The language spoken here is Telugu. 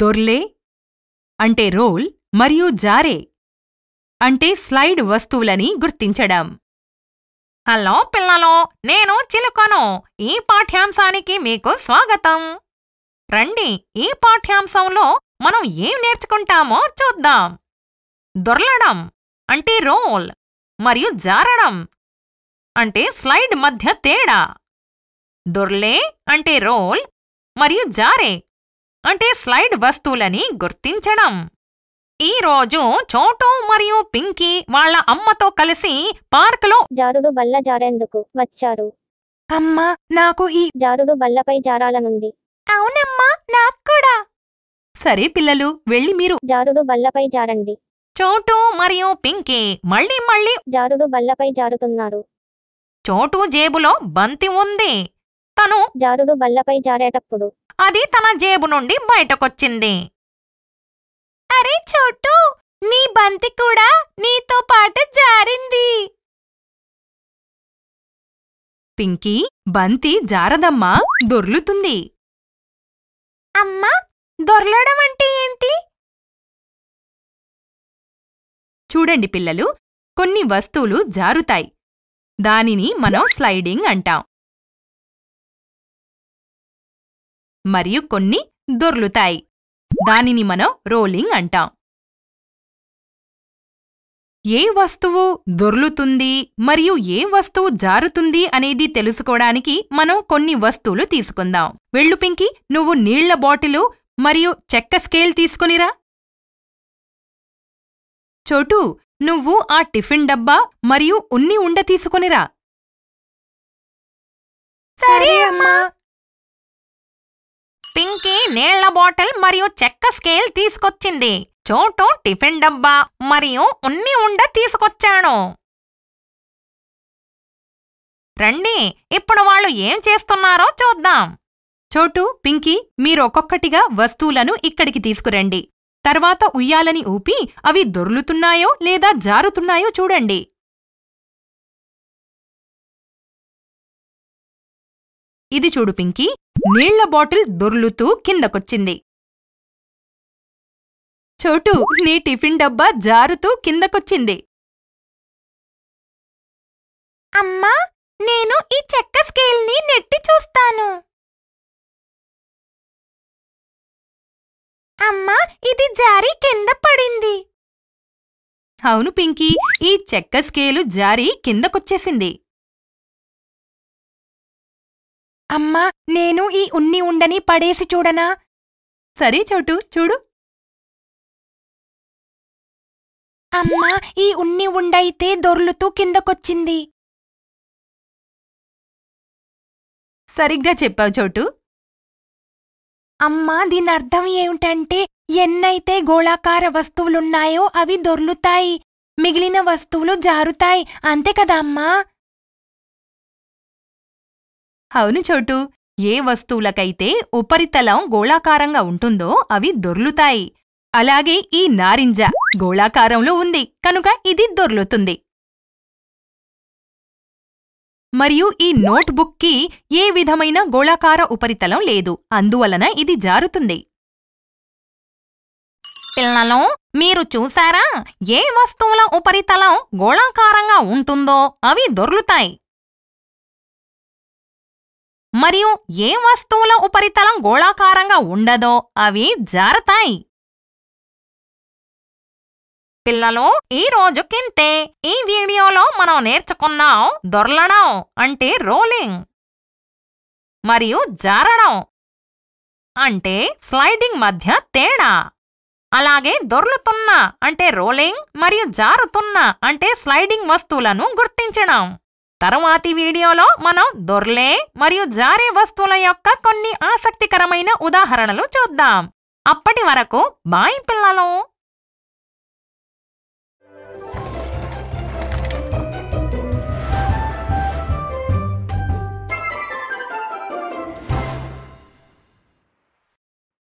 దొర్లే అంటే రోల్ మరియు జారే అంటే స్లైడ్ వస్తువులని గుర్తించడం హలో పిల్లలు నేను చిలుకను ఈ పాఠ్యాంశానికి మీకు స్వాగతం రండి ఈ పాఠ్యాంశంలో మనం ఏం నేర్చుకుంటామో చూద్దాం దొర్లడం అంటే రోల్ మరియు జారడం అంటే స్లైడ్ మధ్య తేడా దొర్లే అంటే రోల్ మరియు జారే అంటే స్లైడ్ వస్తువులని గుర్తించడం ఈరోజు చోటు మరియు పింకీ వాళ్ళ అమ్మతో కలిసి పార్కులో జారుడు బల్ల జారేందుకు వచ్చారు అమ్మా నాకు ఈ జారుడు బల్లపై జారాలనుంది అవునమ్మా నాకు కూడా సరే పిల్లలు వెళ్ళి మీరు జారుడు బల్లపై జారండి చోటు మరియు పింకీ మళ్ళీ మళ్ళీ జారుడు బల్లపై జారుతున్నారు చోటు జేబులో బంతి ఉంది తను జారుడు బల్లపై జారేటప్పుడు అది తన జేబు నుండి బయటకొచ్చింది అరే చోటు నీ బంతి కూడా నీతో పాటు జారింది పింకీ బంతి జారదమ్మా దొర్లుతుంది అమ్మా దొర్లడం అంటే ఏంటి చూడండి పిల్లలు కొన్ని వస్తువులు జారుతాయి దానిని మనం స్లైడింగ్ అంటాం మరియు కొన్ని దొర్లుతాయి దానిని మనం రోలింగ్ అంటాం ఏ వస్తువు దొర్లుతుంది మరియు ఏ వస్తువు జారుతుంది అనేది తెలుసుకోవడానికి మనం కొన్ని వస్తువులు తీసుకుందాం వెళ్ళు పింకి నువ్వు నీళ్ల బాటిలు మరియు చెక్క స్కేల్ తీసుకునిరా చోటు నువ్వు ఆ టిఫిన్ డబ్బా మరియు ఉన్ని ఉండ తీసుకునిరా సరే అమ్మా పింకీ నీళ్ల బాటిల్ మరియు చెక్క స్కేల్ తీసుకొచ్చింది చోటు టిఫిన్ డబ్బా మరియు ఉన్ని ఉండ తీసుకొచ్చాను రండి ఇప్పుడు వాళ్ళు ఏం చేస్తున్నారో చూద్దాం చోటు పింకీ మీరు ఒక్కొక్కటిగా వస్తువులను ఇక్కడికి తీసుకురండి తర్వాత ఉయ్యాలని ఊపి అవి దొర్లుతున్నాయో లేదా జారుతున్నాయో చూడండి ఇది చూడు పింకీ నీళ్ల బాటిల్ దొర్లుతూ కిందకొచ్చింది చోటు నీ టిఫిన్ డబ్బా జారుతూ కిందకొచ్చింది అమ్మా నేను ఈ చెక్క స్కేల్ని నెట్టి చూస్తాను అమ్మా ఇది జారి కింద పడింది అవును పింకీ ఈ చెక్క స్కేలు జారి కిందకొచ్చేసింది అమ్మా నేను ఈ ఉన్ని ఉండని పడేసి చూడనా సరే చోటు చూడు అమ్మా ఈ ఉన్ని ఉండైతే దొర్లుతూ కిందకొచ్చింది సరిగ్గా చెప్పావు చోటు అమ్మా దీని ఏమిటంటే ఎన్నైతే గోళాకార వస్తువులున్నాయో అవి దొర్లుతాయి మిగిలిన వస్తువులు జారుతాయి అంతే కదా అమ్మా అవును చోటు ఏ వస్తువులకైతే ఉపరితలం గోళాకారంగా ఉంటుందో అవి దొర్లుతాయి అలాగే ఈ నారింజ గోళాకారంలో ఉంది కనుక ఇది దొర్లుతుంది మరియు ఈ నోట్బుక్కి ఏ విధమైన గోళాకార ఉపరితలం లేదు అందువలన ఇది జారుతుంది పిల్లలు మీరు చూసారా ఏ వస్తువుల ఉపరితలం గోళాకారంగా ఉంటుందో అవి దొర్లుతాయి మరియు ఏ వస్తువుల ఉపరితలం గోళాకారంగా ఉండదో అవి జారతాయి పిల్లలు ఈ రోజు కింతే ఈ వీడియోలో మనం నేర్చుకున్నాం దొర్లడం అంటే రోలింగ్ మరియు జారడం అంటే స్లైడింగ్ మధ్య తేడా అలాగే దొర్లుతున్న అంటే రోలింగ్ మరియు జారుతున్న అంటే స్లైడింగ్ వస్తువులను గుర్తించడం తర్వాతి వీడియోలో మనం దొర్లే మరియు జారే వస్తువుల యొక్క కొన్ని ఆసక్తికరమైన ఉదాహరణలు చూద్దాం అప్పటి వరకు బాయ్ పిల్లలు